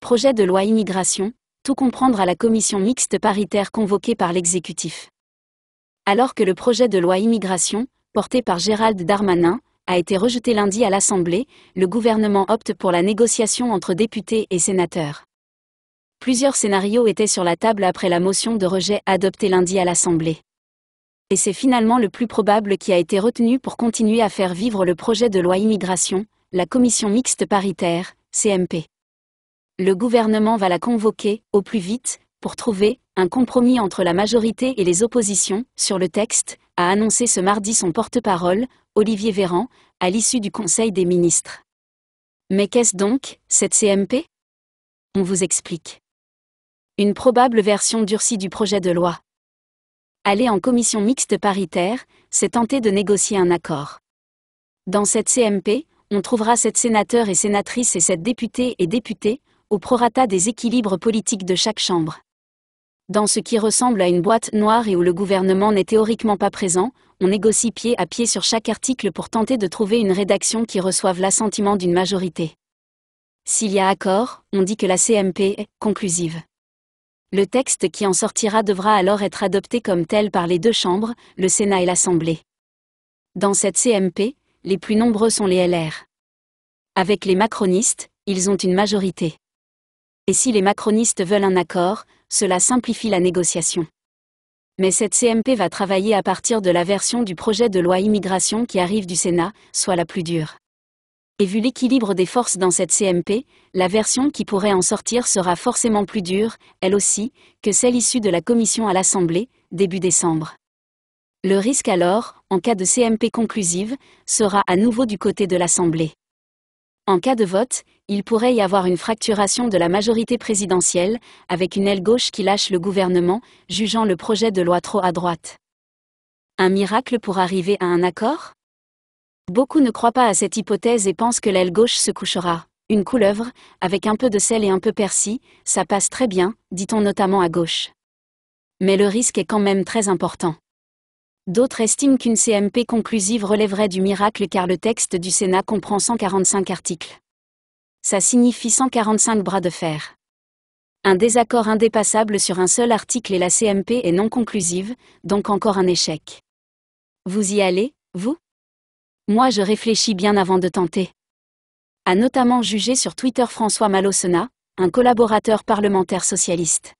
Projet de loi immigration, tout comprendre à la commission mixte paritaire convoquée par l'exécutif. Alors que le projet de loi immigration, porté par Gérald Darmanin, a été rejeté lundi à l'Assemblée, le gouvernement opte pour la négociation entre députés et sénateurs. Plusieurs scénarios étaient sur la table après la motion de rejet adoptée lundi à l'Assemblée. Et c'est finalement le plus probable qui a été retenu pour continuer à faire vivre le projet de loi immigration, la commission mixte paritaire, CMP le gouvernement va la convoquer, au plus vite, pour trouver un compromis entre la majorité et les oppositions sur le texte, a annoncé ce mardi son porte-parole, Olivier Véran, à l'issue du Conseil des ministres. Mais qu'est-ce donc, cette CMP On vous explique. Une probable version durcie du projet de loi. Aller en commission mixte paritaire, c'est tenter de négocier un accord. Dans cette CMP, on trouvera cette sénateurs et sénatrices et sept députés et députés, au prorata des équilibres politiques de chaque chambre. Dans ce qui ressemble à une boîte noire et où le gouvernement n'est théoriquement pas présent, on négocie pied à pied sur chaque article pour tenter de trouver une rédaction qui reçoive l'assentiment d'une majorité. S'il y a accord, on dit que la CMP est conclusive. Le texte qui en sortira devra alors être adopté comme tel par les deux chambres, le Sénat et l'Assemblée. Dans cette CMP, les plus nombreux sont les LR. Avec les macronistes, ils ont une majorité et si les macronistes veulent un accord, cela simplifie la négociation. Mais cette CMP va travailler à partir de la version du projet de loi immigration qui arrive du Sénat, soit la plus dure. Et vu l'équilibre des forces dans cette CMP, la version qui pourrait en sortir sera forcément plus dure, elle aussi, que celle issue de la commission à l'Assemblée, début décembre. Le risque alors, en cas de CMP conclusive, sera à nouveau du côté de l'Assemblée. En cas de vote, il pourrait y avoir une fracturation de la majorité présidentielle, avec une aile gauche qui lâche le gouvernement, jugeant le projet de loi trop à droite. Un miracle pour arriver à un accord Beaucoup ne croient pas à cette hypothèse et pensent que l'aile gauche se couchera. Une couleuvre, avec un peu de sel et un peu persil, ça passe très bien, dit-on notamment à gauche. Mais le risque est quand même très important. D'autres estiment qu'une CMP conclusive relèverait du miracle car le texte du Sénat comprend 145 articles. Ça signifie 145 bras de fer. Un désaccord indépassable sur un seul article et la CMP est non conclusive, donc encore un échec. Vous y allez, vous Moi je réfléchis bien avant de tenter. A notamment jugé sur Twitter François Malosena, un collaborateur parlementaire socialiste.